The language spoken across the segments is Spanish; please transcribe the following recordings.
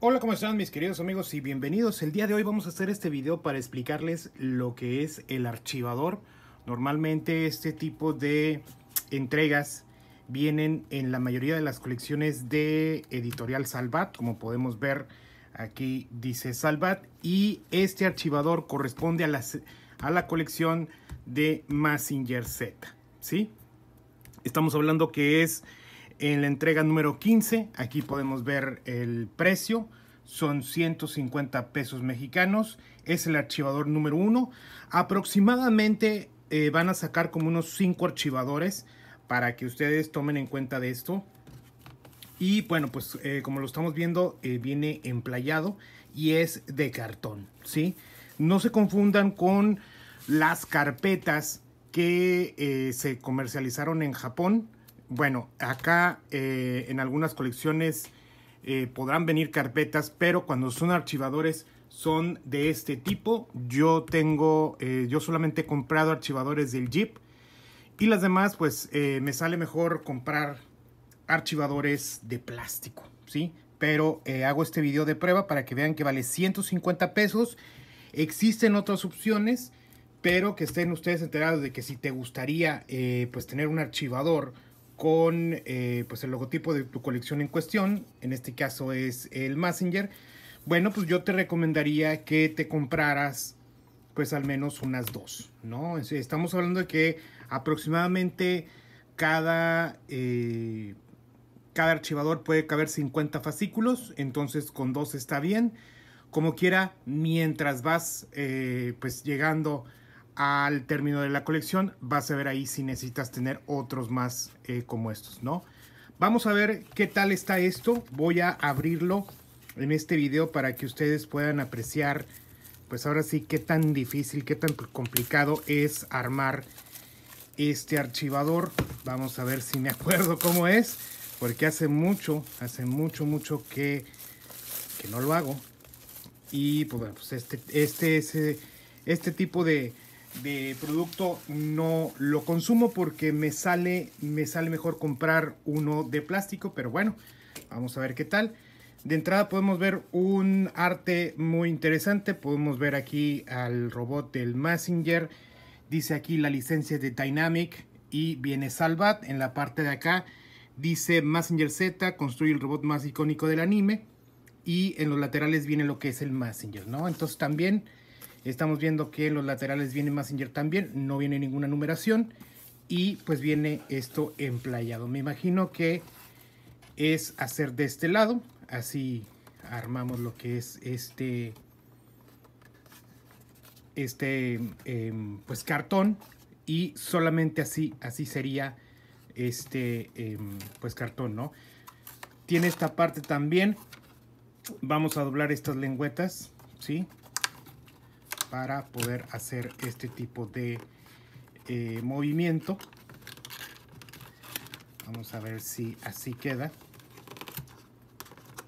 Hola, ¿cómo están mis queridos amigos y bienvenidos? El día de hoy vamos a hacer este video para explicarles lo que es el archivador. Normalmente este tipo de entregas vienen en la mayoría de las colecciones de Editorial Salvat, como podemos ver aquí dice Salvat, y este archivador corresponde a, a la colección de Massinger Z, ¿sí? Estamos hablando que es en la entrega número 15, aquí podemos ver el precio, son 150 pesos mexicanos, es el archivador número 1. Aproximadamente eh, van a sacar como unos 5 archivadores para que ustedes tomen en cuenta de esto. Y bueno, pues eh, como lo estamos viendo, eh, viene emplayado y es de cartón, ¿sí? No se confundan con las carpetas que se comercializaron en Japón, bueno, acá eh, en algunas colecciones eh, podrán venir carpetas, pero cuando son archivadores son de este tipo. Yo tengo, eh, yo solamente he comprado archivadores del Jeep y las demás, pues me sale mejor comprar archivadores de plástico, ¿sí? Pero hago este video de prueba para que vean que vale 150 pesos. Existen otras opciones, pero que estén ustedes enterados de que si te gustaría, pues tener un archivador con eh, pues el logotipo de tu colección en cuestión, en este caso es el Messenger, bueno, pues yo te recomendaría que te compraras pues al menos unas dos, ¿no? Estamos hablando de que aproximadamente cada, eh, cada archivador puede caber 50 fascículos, entonces con dos está bien. Como quiera, mientras vas eh, pues llegando al término de la colección vas a ver ahí si necesitas tener otros más eh, como estos, ¿no? Vamos a ver qué tal está esto. Voy a abrirlo en este video para que ustedes puedan apreciar, pues ahora sí, qué tan difícil, qué tan complicado es armar este archivador. Vamos a ver si me acuerdo cómo es, porque hace mucho, hace mucho, mucho que, que no lo hago. Y pues, bueno, pues este, este, este, este tipo de de producto no lo consumo porque me sale, me sale mejor comprar uno de plástico, pero bueno, vamos a ver qué tal. De entrada podemos ver un arte muy interesante, podemos ver aquí al robot del Messenger, dice aquí la licencia de Dynamic y viene Salvat, en la parte de acá dice Messenger Z, construye el robot más icónico del anime y en los laterales viene lo que es el Messenger, ¿no? Entonces también Estamos viendo que los laterales viene Messenger también, no viene ninguna numeración. Y pues viene esto emplayado. Me imagino que es hacer de este lado. Así armamos lo que es este, este em, pues cartón. Y solamente así, así sería este em, pues cartón, ¿no? Tiene esta parte también. Vamos a doblar estas lengüetas, ¿sí? sí para poder hacer este tipo de eh, movimiento vamos a ver si así queda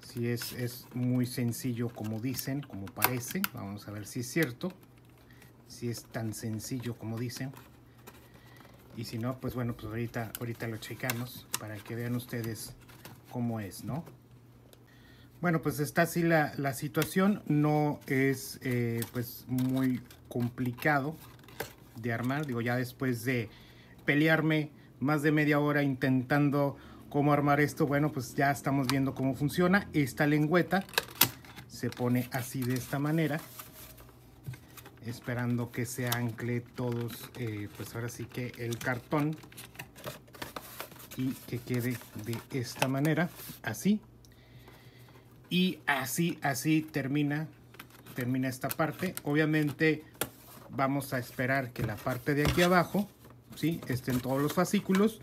si es, es muy sencillo como dicen como parece vamos a ver si es cierto si es tan sencillo como dicen y si no pues bueno pues ahorita ahorita lo checamos para que vean ustedes cómo es no bueno, pues está así la, situación. No es eh, pues muy complicado de armar. Digo, ya después de pelearme más de media hora intentando cómo armar esto, bueno, pues ya estamos viendo cómo funciona. Esta lengüeta se pone así de esta manera. Esperando que se ancle todos, eh, pues ahora sí que el cartón. Y que quede de esta manera, así. Y así, así termina, termina esta parte. Obviamente vamos a esperar que la parte de aquí abajo, ¿sí? Estén todos los fascículos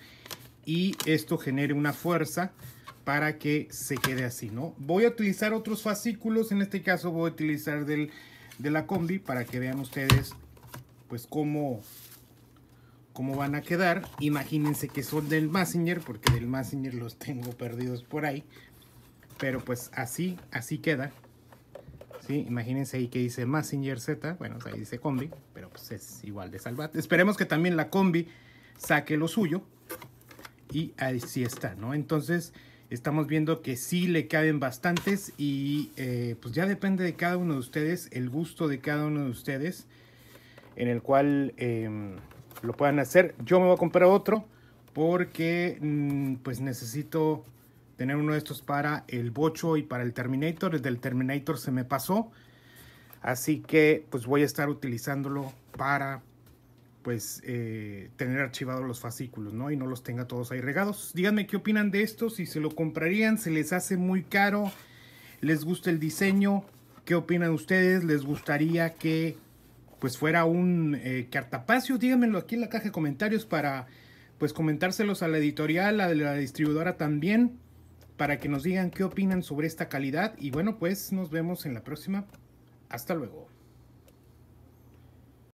y esto genere una fuerza para que se quede así, ¿no? Voy a utilizar otros fascículos, en este caso voy a utilizar del, de la combi para que vean ustedes pues cómo, cómo van a quedar. Imagínense que son del Massinger, porque del Massinger los tengo perdidos por ahí, pero pues así, así queda. ¿Sí? Imagínense ahí que dice Massinger Z. Bueno, ahí dice combi, pero pues es igual de salvate. Esperemos que también la combi saque lo suyo. Y así está, ¿no? Entonces estamos viendo que sí le caben bastantes y eh, pues ya depende de cada uno de ustedes, el gusto de cada uno de ustedes, en el cual em, lo puedan hacer. Yo me voy a comprar otro porque mm, pues necesito tener uno de estos para el Bocho y para el Terminator. El del Terminator se me pasó. Así que pues voy a estar utilizándolo para pues eh, tener archivados los fascículos, ¿no? Y no los tenga todos ahí regados. Díganme qué opinan de esto, si se lo comprarían, se les hace muy caro, les gusta el diseño, qué opinan ustedes, les gustaría que pues fuera un eh, cartapacio, díganmelo aquí en la caja de comentarios para pues comentárselos a la editorial, a la distribuidora también para que nos digan qué opinan sobre esta calidad y bueno, pues nos vemos en la próxima. Hasta luego.